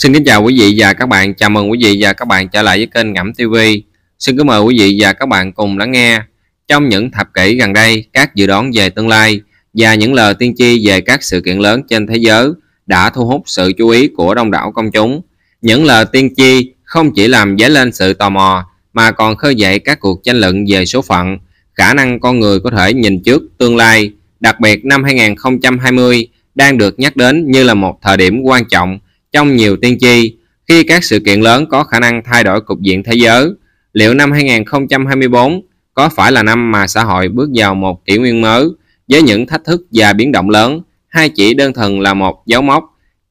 Xin kính chào quý vị và các bạn. Chào mừng quý vị và các bạn trở lại với kênh Ngẫm TV. Xin kính mời quý vị và các bạn cùng lắng nghe. Trong những thập kỷ gần đây, các dự đoán về tương lai và những lời tiên tri về các sự kiện lớn trên thế giới đã thu hút sự chú ý của đông đảo công chúng. Những lời tiên tri không chỉ làm dấy lên sự tò mò mà còn khơi dậy các cuộc tranh luận về số phận, khả năng con người có thể nhìn trước tương lai, đặc biệt năm 2020 đang được nhắc đến như là một thời điểm quan trọng trong nhiều tiên tri, khi các sự kiện lớn có khả năng thay đổi cục diện thế giới, liệu năm 2024 có phải là năm mà xã hội bước vào một kỷ nguyên mới với những thách thức và biến động lớn hay chỉ đơn thuần là một dấu mốc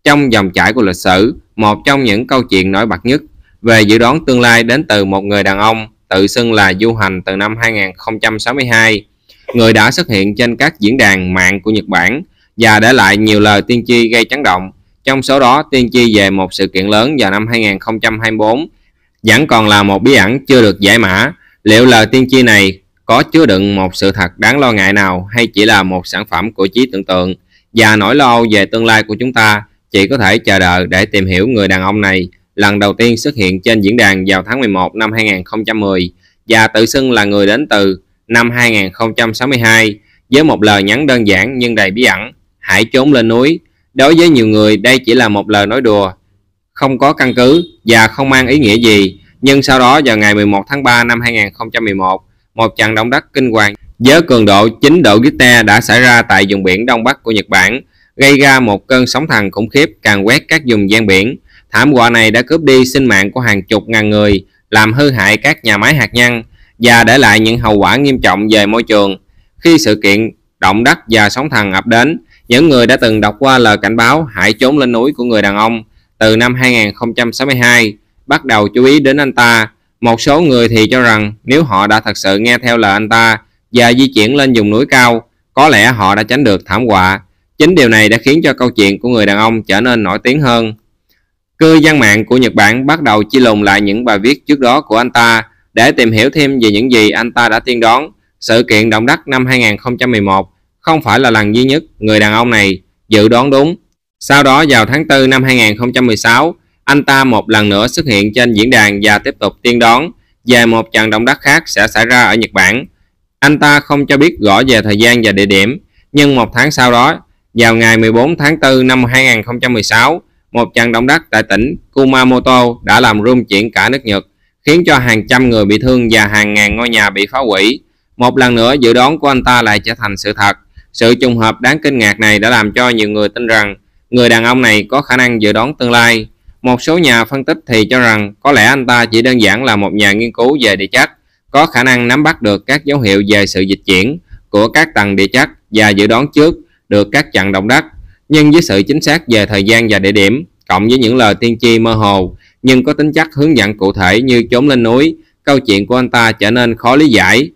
trong dòng chảy của lịch sử, một trong những câu chuyện nổi bật nhất về dự đoán tương lai đến từ một người đàn ông tự xưng là du hành từ năm 2062, người đã xuất hiện trên các diễn đàn mạng của Nhật Bản và để lại nhiều lời tiên tri gây chấn động. Trong số đó, tiên tri về một sự kiện lớn vào năm 2024 vẫn còn là một bí ẩn chưa được giải mã. Liệu lời tiên tri này có chứa đựng một sự thật đáng lo ngại nào hay chỉ là một sản phẩm của trí tưởng tượng? Và nỗi lo về tương lai của chúng ta chỉ có thể chờ đợi để tìm hiểu người đàn ông này lần đầu tiên xuất hiện trên diễn đàn vào tháng 11 năm 2010 và tự xưng là người đến từ năm 2062 với một lời nhắn đơn giản nhưng đầy bí ẩn hãy trốn lên núi Đối với nhiều người, đây chỉ là một lời nói đùa, không có căn cứ và không mang ý nghĩa gì. Nhưng sau đó vào ngày 11 tháng 3 năm 2011, một trận động đất kinh hoàng với cường độ 9 độ Richter đã xảy ra tại vùng biển Đông Bắc của Nhật Bản, gây ra một cơn sóng thần khủng khiếp càng quét các vùng ven biển. Thảm họa này đã cướp đi sinh mạng của hàng chục ngàn người, làm hư hại các nhà máy hạt nhân và để lại những hậu quả nghiêm trọng về môi trường. Khi sự kiện động đất và sóng thần ập đến, những người đã từng đọc qua lời cảnh báo hãy trốn lên núi của người đàn ông từ năm 2062 bắt đầu chú ý đến anh ta. Một số người thì cho rằng nếu họ đã thật sự nghe theo lời anh ta và di chuyển lên vùng núi cao, có lẽ họ đã tránh được thảm họa. Chính điều này đã khiến cho câu chuyện của người đàn ông trở nên nổi tiếng hơn. Cư dân mạng của Nhật Bản bắt đầu chi lùng lại những bài viết trước đó của anh ta để tìm hiểu thêm về những gì anh ta đã tiên đoán. Sự kiện động đất năm 2011 không phải là lần duy nhất người đàn ông này dự đoán đúng. Sau đó vào tháng 4 năm 2016, anh ta một lần nữa xuất hiện trên diễn đàn và tiếp tục tiên đoán về một trận động đất khác sẽ xảy ra ở Nhật Bản. Anh ta không cho biết rõ về thời gian và địa điểm, nhưng một tháng sau đó, vào ngày 14 tháng 4 năm 2016, một trận động đất tại tỉnh Kumamoto đã làm rung chuyển cả nước Nhật, khiến cho hàng trăm người bị thương và hàng ngàn ngôi nhà bị phá hủy. Một lần nữa dự đoán của anh ta lại trở thành sự thật. Sự trùng hợp đáng kinh ngạc này đã làm cho nhiều người tin rằng người đàn ông này có khả năng dự đoán tương lai. Một số nhà phân tích thì cho rằng có lẽ anh ta chỉ đơn giản là một nhà nghiên cứu về địa chất, có khả năng nắm bắt được các dấu hiệu về sự dịch chuyển của các tầng địa chất và dự đoán trước được các trận động đất. Nhưng với sự chính xác về thời gian và địa điểm, cộng với những lời tiên tri mơ hồ nhưng có tính chất hướng dẫn cụ thể như trốn lên núi, câu chuyện của anh ta trở nên khó lý giải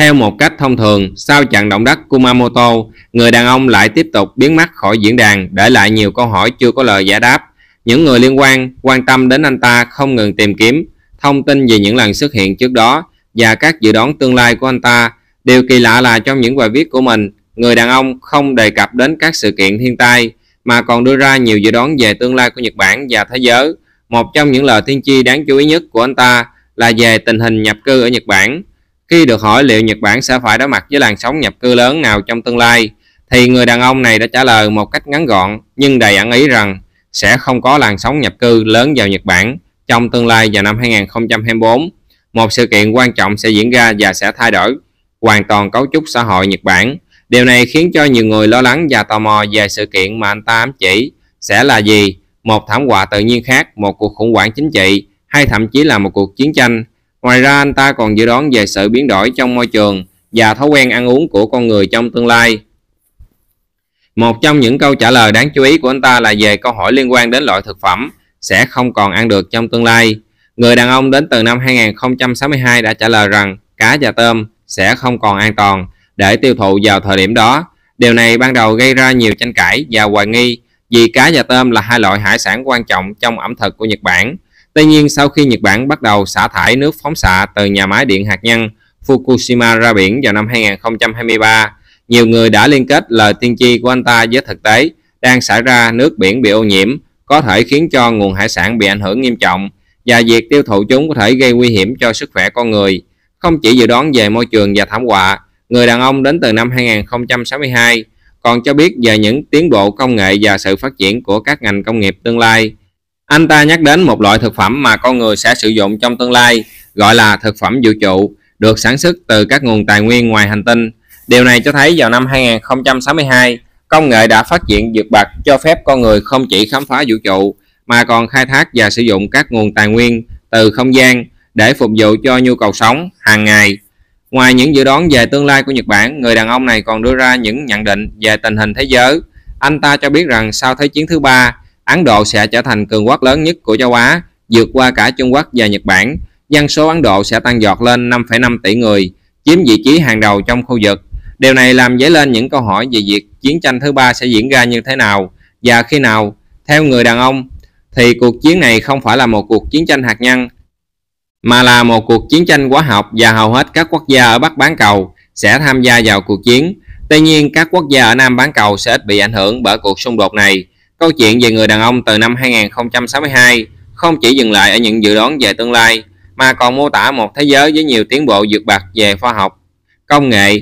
theo một cách thông thường, sau trận động đất Kumamoto, người đàn ông lại tiếp tục biến mất khỏi diễn đàn, để lại nhiều câu hỏi chưa có lời giải đáp. Những người liên quan quan tâm đến anh ta không ngừng tìm kiếm thông tin về những lần xuất hiện trước đó và các dự đoán tương lai của anh ta. Điều kỳ lạ là trong những bài viết của mình, người đàn ông không đề cập đến các sự kiện thiên tai mà còn đưa ra nhiều dự đoán về tương lai của Nhật Bản và thế giới. Một trong những lời tiên tri đáng chú ý nhất của anh ta là về tình hình nhập cư ở Nhật Bản. Khi được hỏi liệu Nhật Bản sẽ phải đối mặt với làn sóng nhập cư lớn nào trong tương lai, thì người đàn ông này đã trả lời một cách ngắn gọn nhưng đầy ẩn ý rằng sẽ không có làn sóng nhập cư lớn vào Nhật Bản trong tương lai vào năm 2024. Một sự kiện quan trọng sẽ diễn ra và sẽ thay đổi hoàn toàn cấu trúc xã hội Nhật Bản. Điều này khiến cho nhiều người lo lắng và tò mò về sự kiện mà anh ta ám chỉ sẽ là gì, một thảm họa tự nhiên khác, một cuộc khủng hoảng chính trị hay thậm chí là một cuộc chiến tranh Ngoài ra anh ta còn dự đoán về sự biến đổi trong môi trường và thói quen ăn uống của con người trong tương lai. Một trong những câu trả lời đáng chú ý của anh ta là về câu hỏi liên quan đến loại thực phẩm sẽ không còn ăn được trong tương lai. Người đàn ông đến từ năm 2062 đã trả lời rằng cá và tôm sẽ không còn an toàn để tiêu thụ vào thời điểm đó. Điều này ban đầu gây ra nhiều tranh cãi và hoài nghi vì cá và tôm là hai loại hải sản quan trọng trong ẩm thực của Nhật Bản. Tuy nhiên, sau khi Nhật Bản bắt đầu xả thải nước phóng xạ từ nhà máy điện hạt nhân Fukushima ra biển vào năm 2023, nhiều người đã liên kết lời tiên tri của anh ta với thực tế đang xảy ra nước biển bị ô nhiễm có thể khiến cho nguồn hải sản bị ảnh hưởng nghiêm trọng và việc tiêu thụ chúng có thể gây nguy hiểm cho sức khỏe con người. Không chỉ dự đoán về môi trường và thảm họa, người đàn ông đến từ năm 2062 còn cho biết về những tiến bộ công nghệ và sự phát triển của các ngành công nghiệp tương lai. Anh ta nhắc đến một loại thực phẩm mà con người sẽ sử dụng trong tương lai, gọi là thực phẩm dự trụ, được sản xuất từ các nguồn tài nguyên ngoài hành tinh. Điều này cho thấy vào năm 2062, công nghệ đã phát triển vượt bậc cho phép con người không chỉ khám phá vũ trụ mà còn khai thác và sử dụng các nguồn tài nguyên từ không gian để phục vụ cho nhu cầu sống hàng ngày. Ngoài những dự đoán về tương lai của Nhật Bản, người đàn ông này còn đưa ra những nhận định về tình hình thế giới. Anh ta cho biết rằng sau Thế chiến thứ ba, Ấn Độ sẽ trở thành cường quốc lớn nhất của châu Á, vượt qua cả Trung Quốc và Nhật Bản. Dân số Ấn Độ sẽ tăng dọt lên 5,5 tỷ người, chiếm vị trí hàng đầu trong khu vực. Điều này làm dấy lên những câu hỏi về việc chiến tranh thứ ba sẽ diễn ra như thế nào và khi nào. Theo người đàn ông, thì cuộc chiến này không phải là một cuộc chiến tranh hạt nhân, mà là một cuộc chiến tranh hóa học và hầu hết các quốc gia ở Bắc bán cầu sẽ tham gia vào cuộc chiến. Tuy nhiên, các quốc gia ở Nam bán cầu sẽ ít bị ảnh hưởng bởi cuộc xung đột này. Câu chuyện về người đàn ông từ năm 2062 không chỉ dừng lại ở những dự đoán về tương lai mà còn mô tả một thế giới với nhiều tiến bộ vượt bậc về khoa học, công nghệ.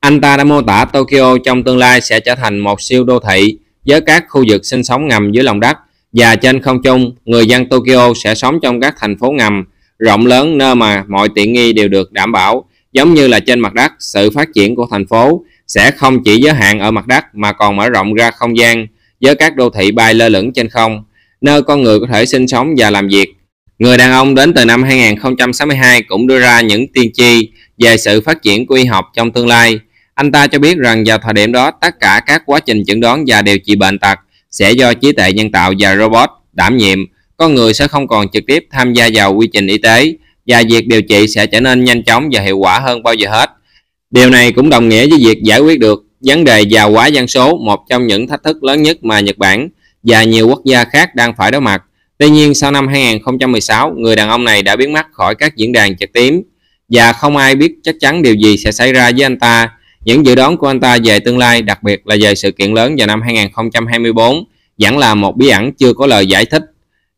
Anh ta đã mô tả Tokyo trong tương lai sẽ trở thành một siêu đô thị với các khu vực sinh sống ngầm dưới lòng đất và trên không trung, người dân Tokyo sẽ sống trong các thành phố ngầm rộng lớn nơi mà mọi tiện nghi đều được đảm bảo. Giống như là trên mặt đất, sự phát triển của thành phố sẽ không chỉ giới hạn ở mặt đất mà còn mở rộng ra không gian với các đô thị bay lơ lửng trên không, nơi con người có thể sinh sống và làm việc. Người đàn ông đến từ năm 2062 cũng đưa ra những tiên tri về sự phát triển của y học trong tương lai. Anh ta cho biết rằng vào thời điểm đó, tất cả các quá trình chẩn đoán và điều trị bệnh tật sẽ do trí tuệ nhân tạo và robot đảm nhiệm. Con người sẽ không còn trực tiếp tham gia vào quy trình y tế và việc điều trị sẽ trở nên nhanh chóng và hiệu quả hơn bao giờ hết. Điều này cũng đồng nghĩa với việc giải quyết được vấn đề già hóa dân số một trong những thách thức lớn nhất mà Nhật Bản và nhiều quốc gia khác đang phải đối mặt. Tuy nhiên, sau năm 2016, người đàn ông này đã biến mất khỏi các diễn đàn trực tím và không ai biết chắc chắn điều gì sẽ xảy ra với anh ta. Những dự đoán của anh ta về tương lai, đặc biệt là về sự kiện lớn vào năm 2024, vẫn là một bí ẩn chưa có lời giải thích.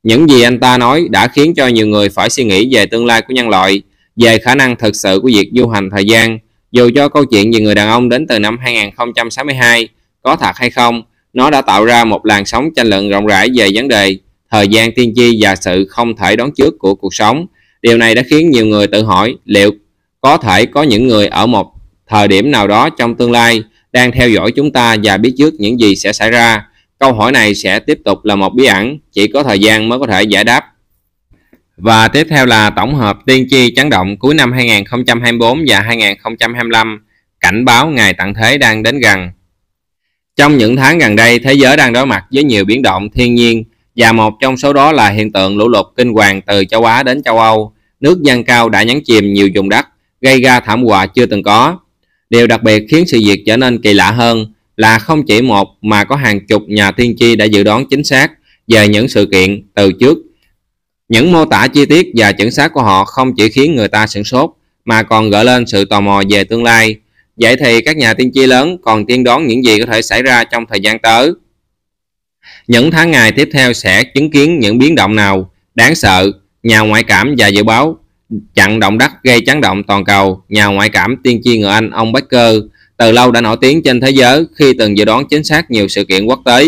Những gì anh ta nói đã khiến cho nhiều người phải suy nghĩ về tương lai của nhân loại, về khả năng thực sự của việc du hành thời gian dù cho câu chuyện về người đàn ông đến từ năm 2062 có thật hay không, nó đã tạo ra một làn sóng tranh luận rộng rãi về vấn đề thời gian tiên tri và sự không thể đoán trước của cuộc sống. Điều này đã khiến nhiều người tự hỏi liệu có thể có những người ở một thời điểm nào đó trong tương lai đang theo dõi chúng ta và biết trước những gì sẽ xảy ra. Câu hỏi này sẽ tiếp tục là một bí ẩn, chỉ có thời gian mới có thể giải đáp. Và tiếp theo là tổng hợp tiên tri chấn động cuối năm 2024 và 2025, cảnh báo ngày tận thế đang đến gần. Trong những tháng gần đây, thế giới đang đối mặt với nhiều biến động thiên nhiên và một trong số đó là hiện tượng lũ lụt kinh hoàng từ châu Á đến châu Âu. Nước dâng cao đã nhấn chìm nhiều vùng đất, gây ra thảm họa chưa từng có. Điều đặc biệt khiến sự việc trở nên kỳ lạ hơn là không chỉ một mà có hàng chục nhà tiên tri đã dự đoán chính xác về những sự kiện từ trước những mô tả chi tiết và chuẩn xác của họ không chỉ khiến người ta sửng sốt mà còn gợi lên sự tò mò về tương lai. Vậy thì các nhà tiên tri lớn còn tiên đoán những gì có thể xảy ra trong thời gian tới. Những tháng ngày tiếp theo sẽ chứng kiến những biến động nào đáng sợ, nhà ngoại cảm và dự báo chặn động đất gây chấn động toàn cầu, nhà ngoại cảm tiên tri người Anh ông Baker từ lâu đã nổi tiếng trên thế giới khi từng dự đoán chính xác nhiều sự kiện quốc tế,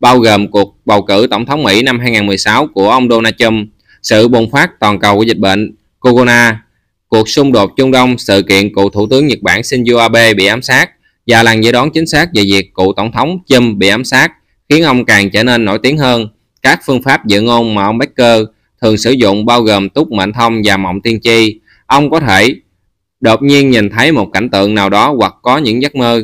bao gồm cuộc bầu cử tổng thống Mỹ năm 2016 của ông Donald Trump, sự bùng phát toàn cầu của dịch bệnh corona, cuộc xung đột Trung Đông, sự kiện cựu Thủ tướng Nhật Bản Shinzo Abe bị ám sát và làn dự đoán chính xác về việc cựu Tổng thống Trump bị ám sát khiến ông càng trở nên nổi tiếng hơn. Các phương pháp dự ngôn mà ông Baker thường sử dụng bao gồm túc mệnh thông và mộng tiên tri. Ông có thể đột nhiên nhìn thấy một cảnh tượng nào đó hoặc có những giấc mơ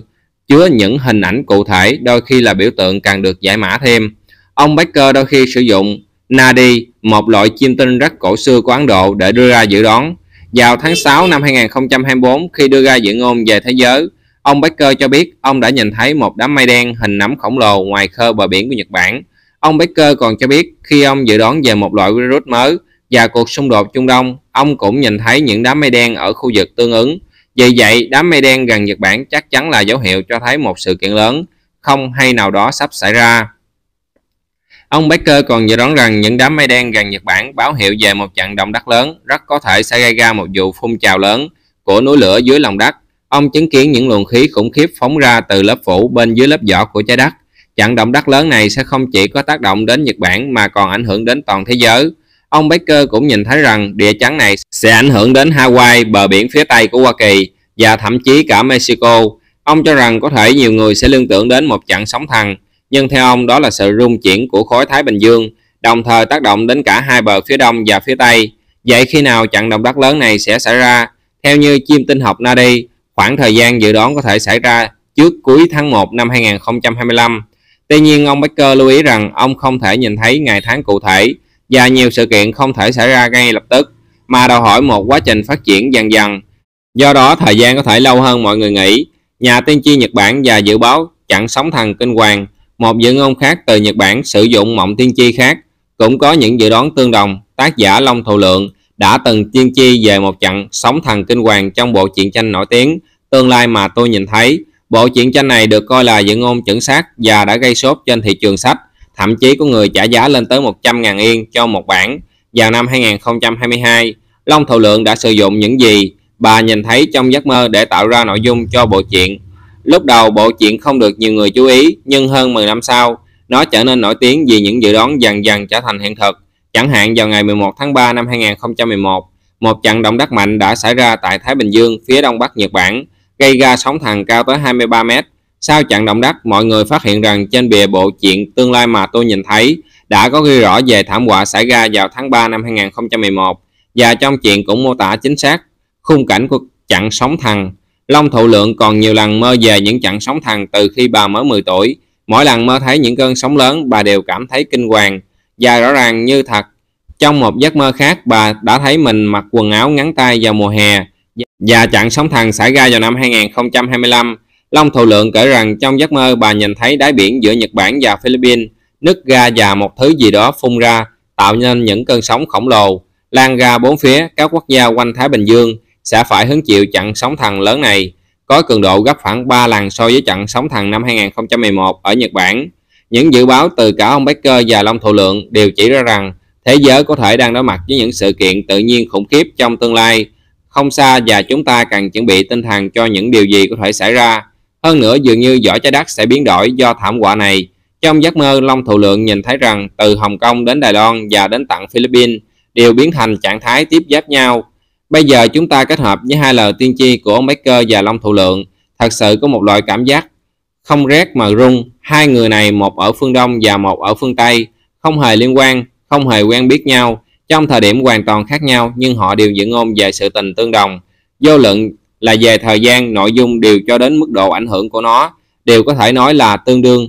chứa những hình ảnh cụ thể, đôi khi là biểu tượng càng được giải mã thêm. Ông Baker đôi khi sử dụng Nadi, một loại chim tinh rất cổ xưa của Ấn Độ để đưa ra dự đoán. Vào tháng 6 năm 2024, khi đưa ra dự ngôn về thế giới, ông Baker cho biết ông đã nhìn thấy một đám mây đen hình nấm khổng lồ ngoài khơi bờ biển của Nhật Bản. Ông Baker còn cho biết khi ông dự đoán về một loại virus mới và cuộc xung đột Trung Đông, ông cũng nhìn thấy những đám mây đen ở khu vực tương ứng. Vì vậy, đám mây đen gần Nhật Bản chắc chắn là dấu hiệu cho thấy một sự kiện lớn, không hay nào đó sắp xảy ra. Ông Baker còn dự đoán rằng những đám mây đen gần Nhật Bản báo hiệu về một trận động đất lớn, rất có thể sẽ gây ra một vụ phun trào lớn của núi lửa dưới lòng đất. Ông chứng kiến những luồng khí khủng khiếp phóng ra từ lớp phủ bên dưới lớp vỏ của trái đất. Trận động đất lớn này sẽ không chỉ có tác động đến Nhật Bản mà còn ảnh hưởng đến toàn thế giới. Ông Baker cũng nhìn thấy rằng địa chấn này sẽ ảnh hưởng đến Hawaii, bờ biển phía Tây của Hoa Kỳ và thậm chí cả Mexico. Ông cho rằng có thể nhiều người sẽ liên tưởng đến một trận sóng thần nhưng theo ông đó là sự rung chuyển của khối Thái Bình Dương, đồng thời tác động đến cả hai bờ phía đông và phía tây. Vậy khi nào trận động đất lớn này sẽ xảy ra? Theo như chim tinh học Nadi, khoảng thời gian dự đoán có thể xảy ra trước cuối tháng 1 năm 2025. Tuy nhiên, ông Baker lưu ý rằng ông không thể nhìn thấy ngày tháng cụ thể và nhiều sự kiện không thể xảy ra ngay lập tức, mà đòi hỏi một quá trình phát triển dần dần. Do đó, thời gian có thể lâu hơn mọi người nghĩ. Nhà tiên tri Nhật Bản và dự báo chặn sóng thần kinh hoàng một dự ngôn khác từ Nhật Bản sử dụng mộng tiên tri khác cũng có những dự đoán tương đồng. Tác giả Long Thụ Lượng đã từng tiên tri về một trận sóng thần kinh hoàng trong bộ truyện tranh nổi tiếng Tương lai mà tôi nhìn thấy. Bộ truyện tranh này được coi là dự ngôn chuẩn xác và đã gây sốt trên thị trường sách. Thậm chí có người trả giá lên tới 100.000 yên cho một bản. Vào năm 2022, Long Thụ Lượng đã sử dụng những gì bà nhìn thấy trong giấc mơ để tạo ra nội dung cho bộ truyện Lúc đầu bộ chuyện không được nhiều người chú ý, nhưng hơn 10 năm sau, nó trở nên nổi tiếng vì những dự đoán dần dần trở thành hiện thực. Chẳng hạn vào ngày 11 tháng 3 năm 2011, một trận động đất mạnh đã xảy ra tại Thái Bình Dương phía đông bắc Nhật Bản, gây ra sóng thần cao tới 23 mét. Sau trận động đất, mọi người phát hiện rằng trên bìa bộ chuyện tương lai mà tôi nhìn thấy đã có ghi rõ về thảm họa xảy ra vào tháng 3 năm 2011 và trong chuyện cũng mô tả chính xác khung cảnh của trận sóng thần Long Thụ Lượng còn nhiều lần mơ về những trận sóng thần từ khi bà mới 10 tuổi. Mỗi lần mơ thấy những cơn sóng lớn, bà đều cảm thấy kinh hoàng và rõ ràng như thật. Trong một giấc mơ khác, bà đã thấy mình mặc quần áo ngắn tay vào mùa hè và trận sóng thần xảy ra vào năm 2025. Long Thụ Lượng kể rằng trong giấc mơ bà nhìn thấy đáy biển giữa Nhật Bản và Philippines nứt ra và một thứ gì đó phun ra tạo nên những cơn sóng khổng lồ lan ra bốn phía các quốc gia quanh Thái Bình Dương sẽ phải hứng chịu trận sóng thần lớn này có cường độ gấp khoảng 3 lần so với trận sóng thần năm 2011 ở Nhật Bản. Những dự báo từ cả ông Baker và Long Thụ Lượng đều chỉ ra rằng thế giới có thể đang đối mặt với những sự kiện tự nhiên khủng khiếp trong tương lai, không xa và chúng ta cần chuẩn bị tinh thần cho những điều gì có thể xảy ra. Hơn nữa dường như vỏ trái đất sẽ biến đổi do thảm họa này. Trong giấc mơ, Long Thụ Lượng nhìn thấy rằng từ Hồng Kông đến Đài Loan và đến tận Philippines đều biến thành trạng thái tiếp giáp nhau Bây giờ chúng ta kết hợp với hai lời tiên tri của ông Baker và Long Thụ Lượng, thật sự có một loại cảm giác không rét mà run. Hai người này một ở phương Đông và một ở phương Tây, không hề liên quan, không hề quen biết nhau, trong thời điểm hoàn toàn khác nhau nhưng họ đều dựng ngôn về sự tình tương đồng. Vô lượng là về thời gian, nội dung đều cho đến mức độ ảnh hưởng của nó, đều có thể nói là tương đương.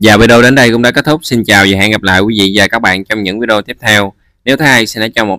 Và video đến đây cũng đã kết thúc. Xin chào và hẹn gặp lại quý vị và các bạn trong những video tiếp theo. Nếu thấy hay, xin hãy cho một